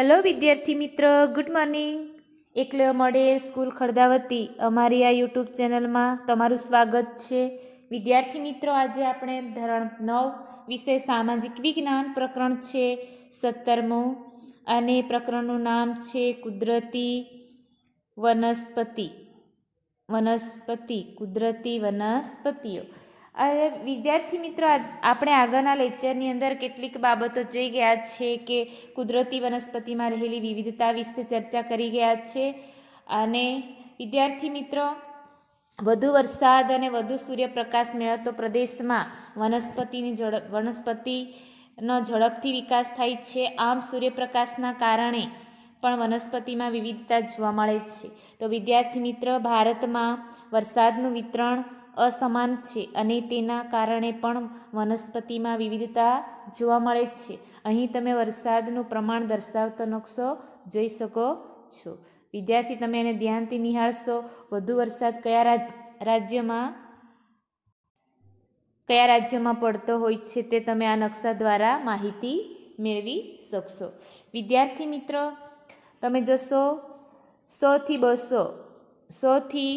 hello વિદ્યાર્થી મિત્ર good morning એકલે મળે સ્કૂલ ખડદાવતી અમારી આ યુટ્યુબ ચેનલમાં તમારું સ્વાગત છે વિદ્યાર્થી મિત્રો આજે આપણે ધોરણ નવ વિશે સામાજિક વિજ્ઞાન પ્રકરણ છે સત્તરમું અને પ્રકરણનું નામ છે કુદરતી વનસ્પતિ વનસ્પતિ કુદરતી વનસ્પતિઓ વિદ્યાર્થી મિત્રો આપણે આગળના લેક્ચરની અંદર કેટલીક બાબતો જોઈ ગયા છે કે કુદરતી વનસ્પતિમાં રહેલી વિવિધતા વિશે ચર્ચા કરી ગયા છે અને વિદ્યાર્થી મિત્રો વધુ વરસાદ અને વધુ સૂર્યપ્રકાશ મેળવતો પ્રદેશમાં વનસ્પતિની ઝડપ વનસ્પતિનો ઝડપથી વિકાસ થાય છે આમ સૂર્યપ્રકાશના કારણે પણ વનસ્પતિમાં વિવિધતા જોવા મળે છે તો વિદ્યાર્થી મિત્ર ભારતમાં વરસાદનું વિતરણ અસમાન છે અને તેના કારણે પણ વનસ્પતિમાં વિવિધતા જોવા મળે છે અહીં તમે વરસાદનું પ્રમાણ દર્શાવતો નકશો જોઈ શકો છો વિદ્યાર્થી તમે એને ધ્યાનથી નિહાળશો વધુ વરસાદ કયા રાજ્યમાં કયા રાજ્યમાં પડતો હોય છે તે તમે આ નકશા દ્વારા માહિતી મેળવી શકશો વિદ્યાર્થી મિત્રો તમે જોશો સોથી બસો સોથી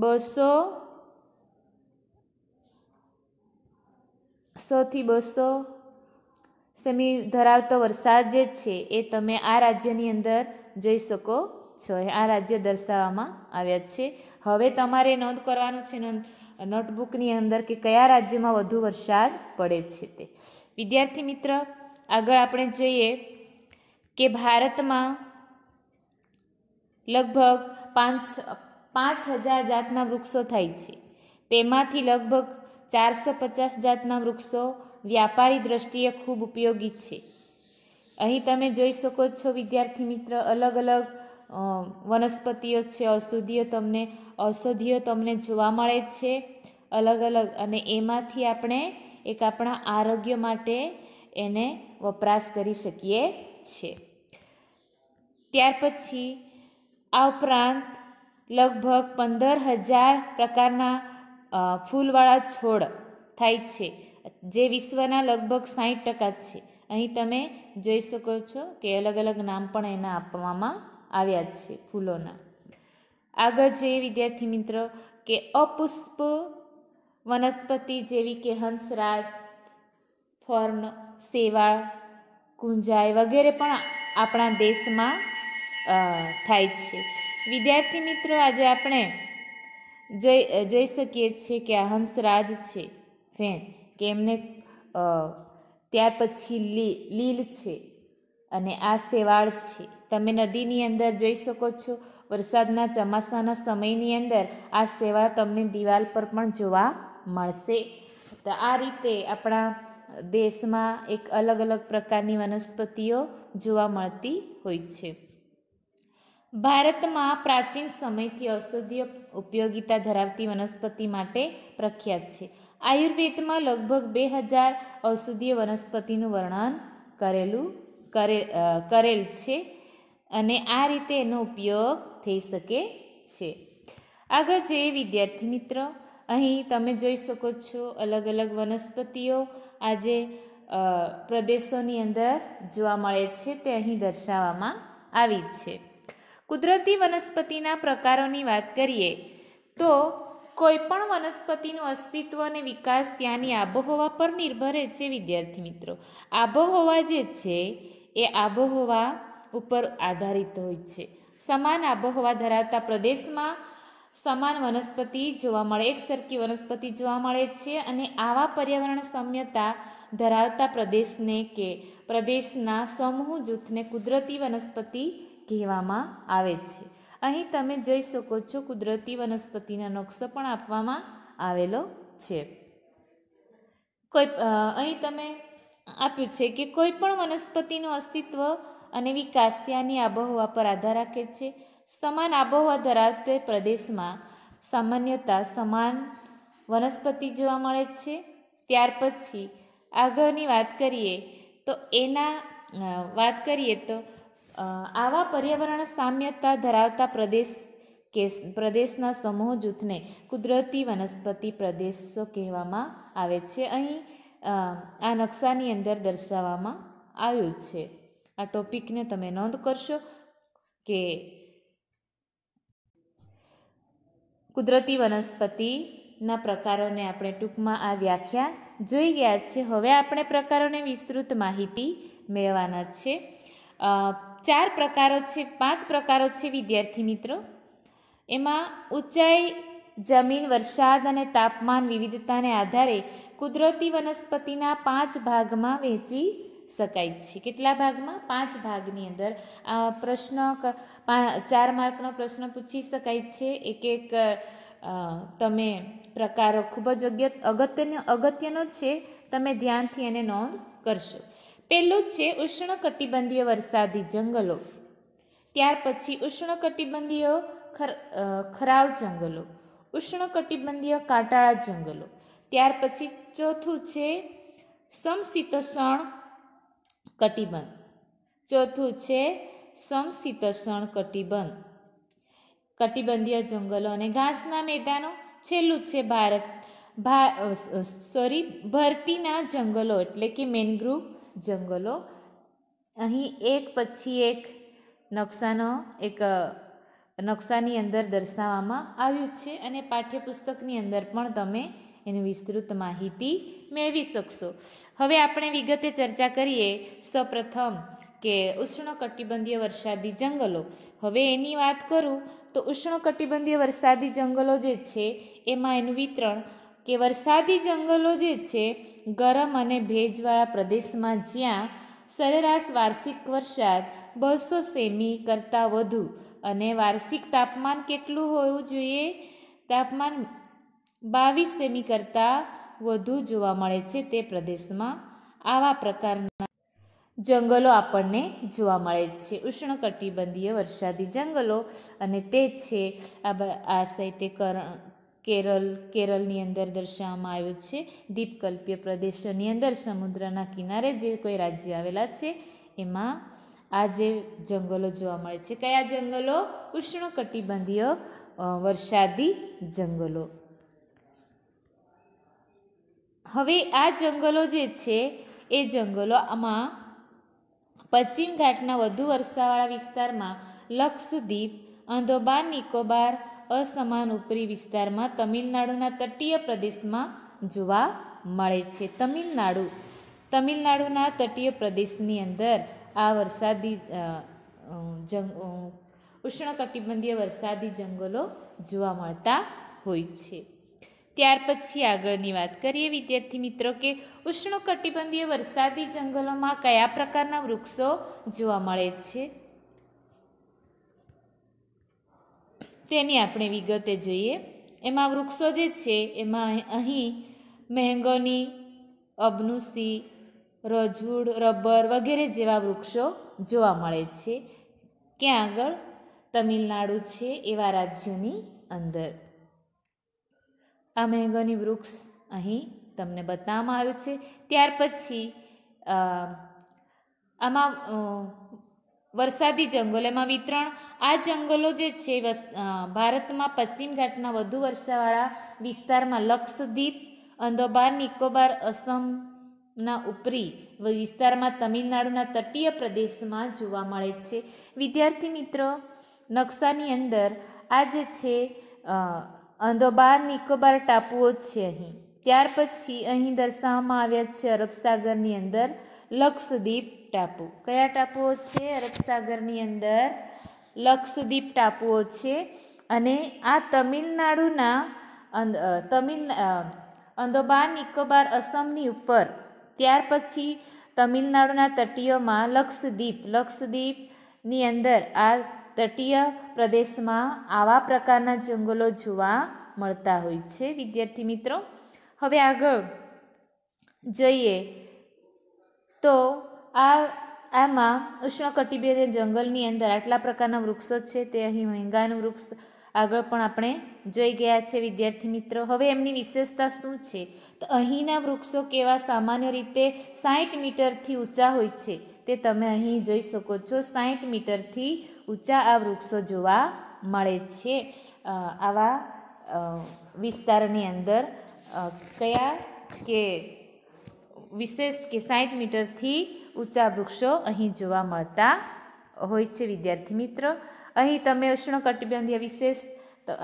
બસો સોથી બસો સેમી ધરાવતો વરસાદ જે છે એ તમે આ રાજ્યની અંદર જોઈ શકો છો આ રાજ્ય દર્શાવવામાં આવ્યા છે હવે તમારે નોંધ કરવાનું છે નોટબુકની અંદર કે કયા રાજ્યમાં વધુ વરસાદ પડે છે તે વિદ્યાર્થી મિત્ર આગળ આપણે જોઈએ કે ભારતમાં લગભગ પાંચ પાંચ હજાર જાતના વૃક્ષો થાય છે તેમાંથી લગભગ ચારસો પચાસ જાતના વૃક્ષો વ્યાપારી દ્રષ્ટિએ ખૂબ ઉપયોગી છે અહીં તમે જોઈ શકો છો વિદ્યાર્થી મિત્ર અલગ અલગ વનસ્પતિઓ છે ઔષધિઓ તમને ઔષધિઓ તમને જોવા મળે છે અલગ અલગ અને એમાંથી આપણે એક આપણા આરોગ્ય માટે એને વપરાશ કરી શકીએ છીએ ત્યાર પછી આ ઉપરાંત લગભગ પંદર હજાર પ્રકારના ફૂલવાળા છોડ થાય છે જે વિશ્વના લગભગ સાહીઠ ટકા છે અહીં તમે જોઈ શકો છો કે અલગ અલગ નામ પણ એના આપવામાં આવ્યા છે ફૂલોના આગળ જોઈએ વિદ્યાર્થી મિત્રો કે અપુષ્પ વનસ્પતિ જેવી કે હંસરાજ ફર્ન સેવાળ કુંજાય વગેરે પણ આપણા દેશમાં થાય છે વિદ્યાર્થી મિત્રો આજે આપણે જોઈ શકીએ છીએ કે આ હંસરાજ છે ફેન કે એમને ત્યાર પછી લી લીલ છે અને આ શેવાળ છે તમે નદીની અંદર જોઈ શકો છો વરસાદના ચોમાસાના સમયની અંદર આ શેવાળ તમને દિવાલ પર પણ જોવા મળશે તો આ રીતે આપણા દેશમાં એક અલગ અલગ પ્રકારની વનસ્પતિઓ જોવા મળતી હોય છે ભારતમાં પ્રાચીન સમયથી ઔષધીય ઉપયોગિતા ધરાવતી વનસ્પતિ માટે પ્રખ્યાત છે આયુર્વેદમાં લગભગ બે હજાર ઔષધીય વનસ્પતિનું વર્ણન કરેલું કરે કરેલ છે અને આ રીતે એનો ઉપયોગ થઈ શકે છે આગળ જોઈએ વિદ્યાર્થી મિત્ર અહીં તમે જોઈ શકો છો અલગ અલગ વનસ્પતિઓ આજે પ્રદેશોની અંદર જોવા મળે છે તે અહીં દર્શાવવામાં આવી છે કુદરતી વનસ્પતિના પ્રકારોની વાત કરીએ તો કોઈપણ વનસ્પતિનું અસ્તિત્વ અને વિકાસ ત્યાંની આબોહવા પર નિર્ભર છે વિદ્યાર્થી મિત્રો આબોહવા જે છે એ આબોહવા ઉપર આધારિત હોય છે સમાન આબોહવા ધરાવતા પ્રદેશમાં સમાન વનસ્પતિ જોવા મળે એક સરખી વનસ્પતિ જોવા મળે છે અને આવા પર્યાવરણ સમ્યતા ધરાવતા પ્રદેશને કે પ્રદેશના સમૂહ જૂથને કુદરતી વનસ્પતિ કહેવામાં આવે છે અહીં તમે જઈ શકો છો કુદરતી વનસ્પતિના નકશો પણ આપવામાં આવેલો છે કોઈ અહીં તમે આપ્યું છે કે કોઈ પણ વનસ્પતિનું અસ્તિત્વ અને વિકાસ ત્યાંની આબોહવા પર આધાર રાખે છે સમાન આબોહવા ધરાવતે પ્રદેશમાં સામાન્યતા સમાન વનસ્પતિ જોવા મળે છે ત્યાર પછી આગળની વાત કરીએ તો એના વાત કરીએ તો આવા પર્યાવરણ સામ્યતા ધરાવતા પ્રદેશ કે પ્રદેશના સમૂહ જૂથને કુદરતી વનસ્પતિ પ્રદેશો કહેવામાં આવે છે અહીં આ નકશાની અંદર દર્શાવવામાં આવ્યું છે આ ટોપિકને તમે નોંધ કરશો કે કુદરતી વનસ્પતિના પ્રકારોને આપણે ટૂંકમાં આ વ્યાખ્યા જોઈ ગયા છે હવે આપણે પ્રકારોને વિસ્તૃત માહિતી મેળવવાના છે ચાર પ્રકારો છે પાંચ પ્રકારો છે વિદ્યાર્થી મિત્રો એમાં ઊંચાઈ જમીન વરસાદ અને તાપમાન વિવિધતાને આધારે કુદરતી વનસ્પતિના પાંચ ભાગમાં વહેંચી શકાય છે કેટલા ભાગમાં પાંચ ભાગની અંદર આ પ્રશ્ન ચાર માર્કનો પ્રશ્ન પૂછી શકાય છે એક એક તમે પ્રકારો ખૂબ જ અગત્યનો અગત્યનો છે તમે ધ્યાનથી એને નોંધ કરશો પહેલું છે ઉષ્ણકટિબંધીય વરસાદી જંગલો ત્યાર પછી ઉષ્ણકટિબંધીય ખરાવ જંગલો ઉષ્ણકટિબંધીય કાંટાળા જંગલો ત્યાર પછી ચોથું છે સમશીતોષ્ણ કટિબંધ ચોથું છે સમશીતોષ્ણ કટિબંધ કટિબંધીય જંગલો અને ઘાસના મેદાનો છેલ્લું છે ભારત ભા સોરી ભરતીના જંગલો એટલે કે મેનગ્રુવ જંગલો અહીં એક પછી એક નકશાનો એક નકશાની અંદર દર્શાવવામાં આવ્યું છે અને પાઠ્યપુસ્તકની અંદર પણ તમે એની વિસ્તૃત માહિતી મેળવી શકશો હવે આપણે વિગતે ચર્ચા કરીએ સૌપ્રથમ કે ઉષ્ણકટિબંધીય વરસાદી જંગલો હવે એની વાત કરું તો ઉષ્ણકટિબંધીય વરસાદી જંગલો જે છે એમાં એનું વિતરણ કે વરસાદી જંગલો જે છે ગરમ અને ભેજવાળા પ્રદેશમાં જ્યાં સરેરાશ વાર્ષિક વરસાદ બસો સેમી કરતાં વધુ અને વાર્ષિક તાપમાન કેટલું હોવું જોઈએ તાપમાન બાવીસ સેમી કરતાં વધુ જોવા મળે છે તે પ્રદેશમાં આવા પ્રકારના જંગલો આપણને જોવા મળે છે ઉષ્ણકટિબંધીય વરસાદી જંગલો અને તે છે આ આ સાઇટે કરણ કેરળ કેરળની અંદર દર્શાવવામાં આવ્યું છે દ્વીપકલ્પીય પ્રદેશોની અંદર સમુદ્રના કિનારે જે કોઈ રાજ્ય આવેલા છે એમાં આ જે જંગલો જોવા મળે છે કયા જંગલો ઉષ્ણકટિબંધીય વરસાદી જંગલો હવે આ જંગલો જે છે એ જંગલો આમાં પશ્ચિમ ઘાટના વધુ વરસાવાળા વિસ્તારમાં લક્ષદ્વીપ અંધોબાર નિકોબાર અસમાન ઉપરી વિસ્તારમાં તમિલનાડુના તટીય પ્રદેશમાં જોવા મળે છે તમિલનાડુ તમિલનાડુના તટીય પ્રદેશની અંદર આ વરસાદી જંગ ઉષ્ણકટિબંધીય વરસાદી જંગલો જોવા મળતા હોય છે ત્યાર પછી આગળની વાત કરીએ વિદ્યાર્થી મિત્રો કે ઉષ્ણકટિબંધીય વરસાદી જંગલોમાં કયા પ્રકારના વૃક્ષો જોવા મળે છે તેની આપણે વિગતે જોઈએ એમાં વૃક્ષો જે છે એમાં અહીં મેંગોની અબનુસી રજૂડ રબર વગેરે જેવા વૃક્ષો જોવા મળે છે ક્યાં આગળ તમિલનાડુ છે એવા રાજ્યોની અંદર આ મેંગોની વૃક્ષ અહીં તમને બતાવવામાં આવ્યું છે ત્યાર પછી આમાં વરસાદી જંગલોમાં વિતરણ આ જંગલો જે છે ભારતમાં પશ્ચિમ ઘાટના વધુ વર્ષાવાળા વિસ્તારમાં લક્ષદ્વીપ અંદોબાર નિકોબાર અસમના ઉપરી વિસ્તારમાં તમિલનાડુના તટીય પ્રદેશમાં જોવા મળે છે વિદ્યાર્થી મિત્રો નકશાની અંદર આ જે છે અંદોબાર નિકોબાર ટાપુઓ છે અહીં ત્યાર પછી અહીં દર્શાવવામાં આવ્યા છે અરબ સાગરની અંદર લક્ષદ્વીપ ટાપુ કયા ટાપુઓ છે અરબ સાગરની અંદર લક્ષદ્વીપ ટાપુઓ છે અને આ તમિલનાડુના તમિલ અંદોબાર નિકોબાર અસમની ઉપર ત્યાર પછી તમિલનાડુના તટીયોમાં લક્ષદ્વીપ લક્ષદ્વીપની અંદર આ તટીય પ્રદેશમાં આવા પ્રકારના જંગલો જોવા મળતા હોય છે વિદ્યાર્થી મિત્રો હવે આગળ જઈએ તો આ આમાં ઉષ્ણકટિબંધીય જંગલની અંદર આટલા પ્રકારના વૃક્ષો છે તે અહીં મહેંગાનું વૃક્ષ આગળ પણ આપણે જોઈ ગયા છે વિદ્યાર્થી મિત્રો હવે એમની વિશેષતા શું છે તો અહીંના વૃક્ષો કેવા સામાન્ય રીતે સાઠ મીટરથી ઊંચા હોય છે તે તમે અહીં જોઈ શકો છો સાઠ મીટરથી ઊંચા આ વૃક્ષો જોવા મળે છે આવા વિસ્તારની અંદર કયા કે વિશેષ કે સાઠ મીટરથી ઊંચા વૃક્ષો અહીં જોવા મળતા હોય છે વિદ્યાર્થી મિત્રો અહીં તમે ઉષ્ણકટિબંધીય વિશેષ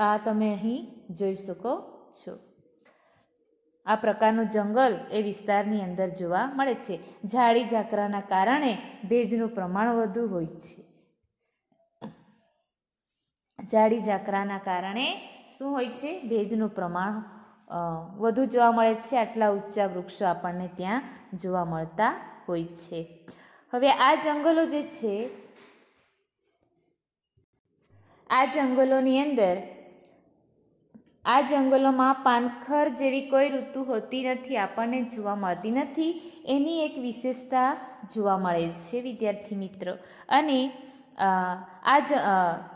આ તમે અહીં જોઈ શકો છો આ પ્રકારનું જંગલ એ વિસ્તારની અંદર જોવા મળે છે ઝાડી ઝાકરાના કારણે ભેજનું પ્રમાણ વધુ હોય છે ઝાડી ઝાકરાના કારણે શું હોય છે ભેજનું પ્રમાણ વધુ જોવા મળે છે આટલા ઊંચા વૃક્ષો આપણને ત્યાં જોવા મળતા હોય છે હવે આ જંગલો જે છે આ જંગલોની અંદર આ જંગલોમાં પાનખર જેવી કોઈ ઋતુ હોતી નથી આપણને જોવા મળતી નથી એની એક વિશેષતા જોવા મળે છે વિદ્યાર્થી મિત્રો અને આ જ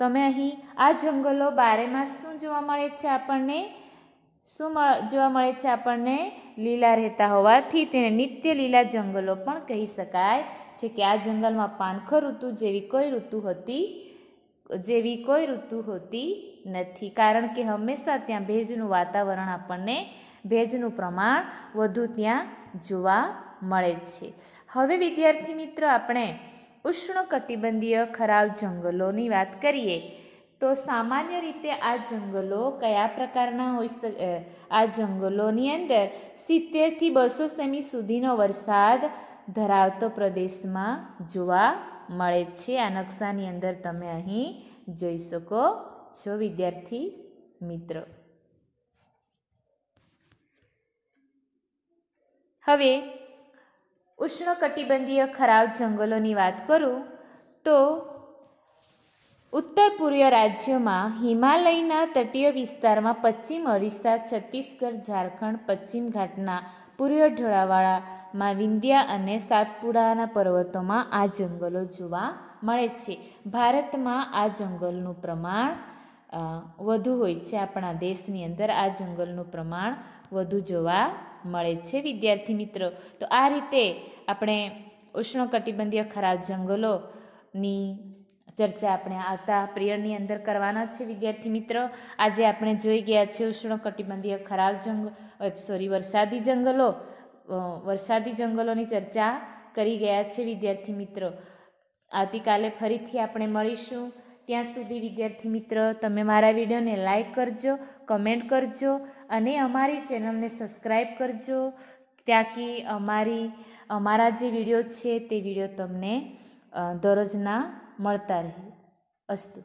તમે અહીં આ જંગલો બારેમાં શું જોવા મળે છે આપણને શું જોવા મળે છે આપણને લીલા રહેતા હોવાથી તેને નિત્ય લીલા જંગલો પણ કહી શકાય છે કે આ જંગલમાં પાનખર ઋતુ જેવી કોઈ ઋતુ હતી જેવી કોઈ ઋતુ હોતી નથી કારણ કે હંમેશા ત્યાં ભેજનું વાતાવરણ આપણને ભેજનું પ્રમાણ વધુ ત્યાં જોવા મળે છે હવે વિદ્યાર્થી મિત્ર આપણે ઉષ્ણકટિબંધીય ખરાબ જંગલોની વાત કરીએ તો સામાન્ય રીતે આ જંગલો કયા પ્રકારના હોઈ શકે આ જંગલોની અંદર સિત્તેરથી બસો સેમી સુધીનો વરસાદ ધરાવતો પ્રદેશમાં જોવા મળે છે આ નકશાની અંદર તમે અહીં જોઈ શકો છો વિદ્યાર્થી મિત્રો હવે ઉષ્ણકટિબંધીય ખરાબ જંગલોની વાત કરું તો ઉત્તર પૂર્વીય રાજ્યોમાં હિમાલયના તટીય વિસ્તારમાં પશ્ચિમ ઓરિસ્સા છત્તીસગઢ ઝારખંડ પશ્ચિમ ઘાટના પૂર્વીય ઢોળાવાળામાં વિંધ્યા અને સાતપુડાના પર્વતોમાં આ જંગલો જોવા મળે છે ભારતમાં આ જંગલનું પ્રમાણ વધુ હોય છે આપણા દેશની અંદર આ જંગલનું પ્રમાણ વધુ જોવા મળે છે વિદ્યાર્થી મિત્રો તો આ રીતે આપણે ઉષ્ણકટિબંધીય ખરાબ જંગલોની ચર્ચા આપણે આવતા પ્રેયરની અંદર કરવાના છે વિદ્યાર્થી મિત્ર આજે આપણે જોઈ ગયા છે ઉષ્ણકટિબંધીય ખરાબ જંગલ સોરી વરસાદી જંગલો વરસાદી જંગલોની ચર્ચા કરી ગયા છે વિદ્યાર્થી મિત્રો આવતીકાલે ફરીથી આપણે મળીશું ત્યાં સુધી વિદ્યાર્થી મિત્ર તમે મારા વિડીયોને લાઇક કરજો કમેન્ટ કરજો અને અમારી ચેનલને સબસ્ક્રાઈબ કરજો ત્યાંથી અમારી અમારા જે વિડીયો છે તે વિડીયો તમને દરરોજ ના મળતા રહે અસ્તુ